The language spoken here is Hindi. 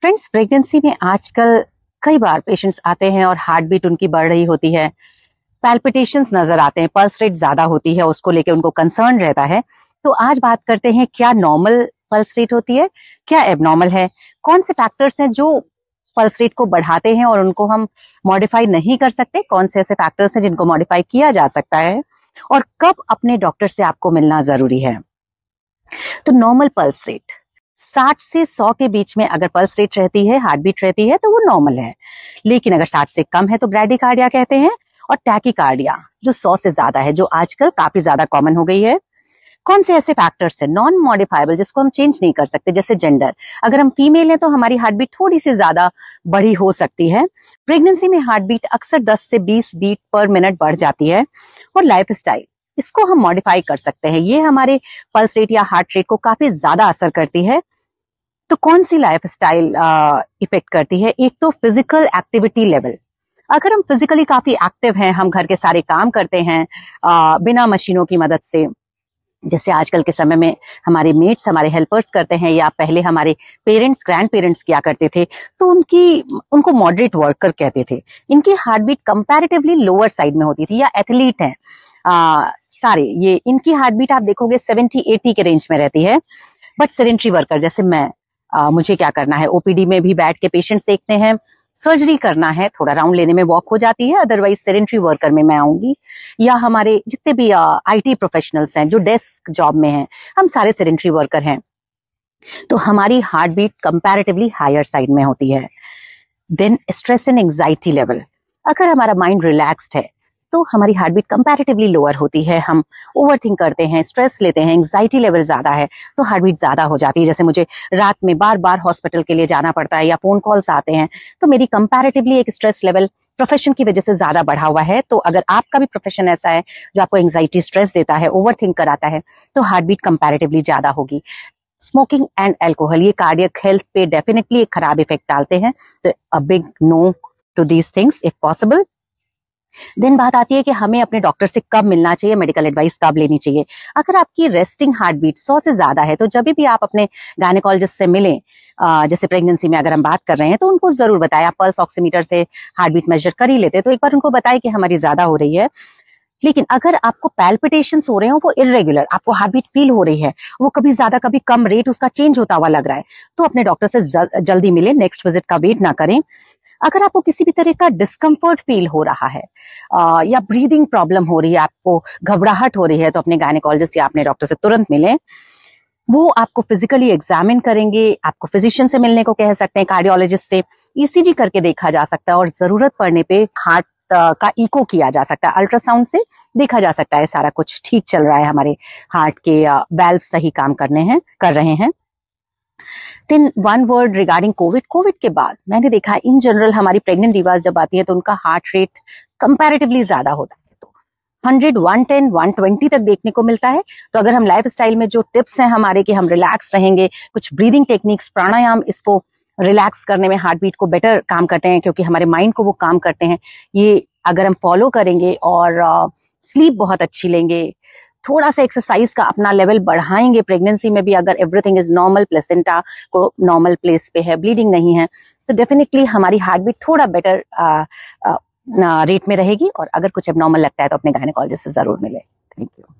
फ्रेंड्स प्रेगनेंसी में आजकल कई बार पेशेंट्स आते हैं और हार्ट बीट उनकी बढ़ रही होती है पैल्पिटेशन नजर आते हैं पल्स रेट ज्यादा होती है उसको लेके उनको कंसर्न रहता है तो आज बात करते हैं क्या नॉर्मल पल्स रेट होती है क्या एबनॉर्मल है कौन से फैक्टर्स हैं जो पल्स रेट को बढ़ाते हैं और उनको हम मॉडिफाई नहीं कर सकते कौन से ऐसे फैक्टर्स हैं जिनको मॉडिफाई किया जा सकता है और कब अपने डॉक्टर से आपको मिलना जरूरी है तो नॉर्मल पल्स रेट साठ से सौ के बीच में अगर पल्स रेट रहती है हार्ट बीट रहती है तो वो नॉर्मल है लेकिन अगर साठ से कम है तो कार्डिया कहते हैं और टैकिकार्डिया जो सौ से ज्यादा है जो आजकल काफी ज्यादा कॉमन हो गई है कौन से ऐसे फैक्टर्स है नॉन मॉडिफाइबल जिसको हम चेंज नहीं कर सकते जैसे जेंडर अगर हम फीमेल हैं तो हमारी हार्ट बीट थोड़ी सी ज्यादा बड़ी हो सकती है प्रेगनेंसी में हार्ट बीट अक्सर 10 से 20 बीट पर मिनट बढ़ जाती है और लाइफ स्टाइल इसको हम मॉडिफाई कर सकते हैं ये हमारे पल्स रेट या हार्ट रेट को काफी ज्यादा असर करती है तो कौन सी लाइफ स्टाइल इफेक्ट करती है एक तो फिजिकल एक्टिविटी लेवल अगर हम फिजिकली काफी एक्टिव हैं हम घर के सारे काम करते हैं आ, बिना मशीनों की मदद से जैसे आजकल के समय में हमारे मेट्स हमारे हेल्पर्स करते हैं या पहले हमारे पेरेंट्स ग्रैंड पेरेंट्स किया करते थे तो उनकी उनको मॉडरेट वर्कर कहते थे इनकी heartbeat comparatively lower side में होती थी या एथलीट हैं सारे ये इनकी हार्ट बीट आप देखोगे 70 80 के रेंज में रहती है बट सेंट्री वर्कर जैसे मैं आ, मुझे क्या करना है ओपीडी में भी बैठ के पेशेंट्स देखते हैं सर्जरी करना है थोड़ा राउंड लेने में वॉक हो जाती है अदरवाइज सेंट्री वर्कर में मैं आऊंगी या हमारे जितने भी आईटी प्रोफेशनल्स हैं जो डेस्क जॉब में हैं हम सारे सेंट्री वर्कर हैं तो हमारी heartbeat comparatively higher side में होती है then stress and anxiety level अगर हमारा माइंड रिलैक्स्ड है तो हमारी हार्ट बीट कंपेरेटिवली लोअर होती है हम ओवर थिंक करते हैं स्ट्रेस लेते हैं एंग्जाइटी लेवल ज़्यादा है तो हार्ट बीट ज़्यादा हो जाती है जैसे मुझे रात में बार बार हॉस्पिटल के लिए जाना पड़ता है या फ़ोन कॉल्स आते हैं तो मेरी कंपेरेटिवली एक स्ट्रेस लेवल प्रोफेशन की वजह से ज्यादा बढ़ा हुआ है तो अगर आपका भी प्रोफेशन ऐसा है जो आपको एंग्जाइटी स्ट्रेस देता है ओवर थिंक कराता है तो हार्ट बीट कंपेरेटिवली ज्यादा होगी स्मोकिंग एंड एल्कोहल ये कार्डियक हेल्थ पे डेफिनेटली एक खराब इफेक्ट डालते हैं तो a big no to these things if possible then बात आती है कि हमें अपने डॉक्टर से कब मिलना चाहिए मेडिकल एडवाइस कब लेनी चाहिए अगर आपकी रेस्टिंग हार्ट बीट सौ से ज्यादा है तो जब भी आप अपने गायनेकोलॉजिस्ट से मिले जैसे प्रेगनेंसी में अगर हम बात कर रहे हैं तो उनको जरूर बताएं आप पल्स ऑक्सीमीटर से हार्ट बीट मेजर कर ही लेते तो एक बार उनको बताएं कि हमारी ज्यादा हो रही है लेकिन अगर आपको पैल्पिटेशन हो रहे हो वो इरेगुलर आपको हार्ट बीट फील हो रही है वो कभी ज्यादा कभी कम रेट उसका चेंज होता हुआ लग रहा है तो अपने डॉक्टर से जल्दी मिले नेक्स्ट विजिट का वेट ना करें अगर आपको किसी भी तरह का डिस्कम्फर्ट फील हो रहा है आ, या ब्रीदिंग प्रॉब्लम हो रही है आपको घबराहट हो रही है तो अपने गायनेकोलॉजिस्ट या अपने डॉक्टर से तुरंत मिले वो आपको फिजिकली एग्जामिन करेंगे आपको फिजिशियन से मिलने को कह सकते हैं कार्डियोलॉजिस्ट से ईसीजी e करके देखा जा सकता है और जरूरत पड़ने पे हार्ट का इको किया जा सकता है अल्ट्रासाउंड से देखा जा सकता है सारा कुछ ठीक चल रहा है हमारे हार्ट के बैल्व सही काम करने हैं कर रहे हैं in one word regarding covid covid के बाद मैंने देखा इन जनरल हमारी प्रेगनेंट divas जब आती है तो उनका हार्ट रेट कंपेरेटिवली ज्यादा होता है तो hundred one ten one twenty तक देखने को मिलता है तो अगर हम लाइफ स्टाइल में जो टिप्स हैं हमारे कि हम रिलैक्स रहेंगे कुछ ब्रीदिंग टेक्निक्स प्राणायाम इसको रिलैक्स करने में हार्ट बीट को बेटर काम करते हैं क्योंकि हमारे माइंड को वो काम करते हैं ये अगर हम फॉलो करेंगे और स्लीप uh, बहुत अच्छी लेंगे थोड़ा सा एक्सरसाइज का अपना लेवल बढ़ाएंगे प्रेगनेंसी में भी अगर एवरीथिंग इज नॉर्मल प्लेसेंटा को नॉर्मल प्लेस पे है ब्लीडिंग नहीं है तो डेफिनेटली हमारी हार्ट बीट थोड़ा बेटर रेट में रहेगी और अगर कुछ अब लगता है तो अपने गायनेकोलॉजिस्ट से जरूर मिले थैंक यू